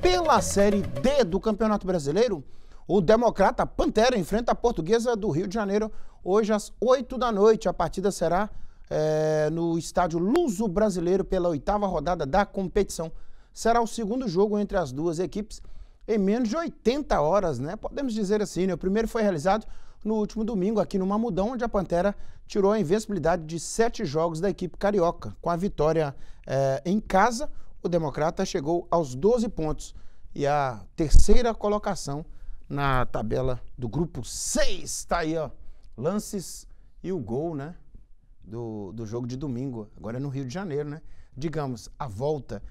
Pela Série D do Campeonato Brasileiro, o democrata Pantera enfrenta a portuguesa do Rio de Janeiro hoje às 8 da noite. A partida será é, no estádio Luso Brasileiro pela oitava rodada da competição. Será o segundo jogo entre as duas equipes em menos de 80 horas, né? Podemos dizer assim, né? O primeiro foi realizado no último domingo aqui no Mamudão, onde a Pantera tirou a invencibilidade de sete jogos da equipe carioca, com a vitória é, em casa o Democrata chegou aos 12 pontos e a terceira colocação na tabela do grupo 6. Tá aí, ó. Lances e o gol, né? Do, do jogo de domingo. Agora é no Rio de Janeiro, né? Digamos, a volta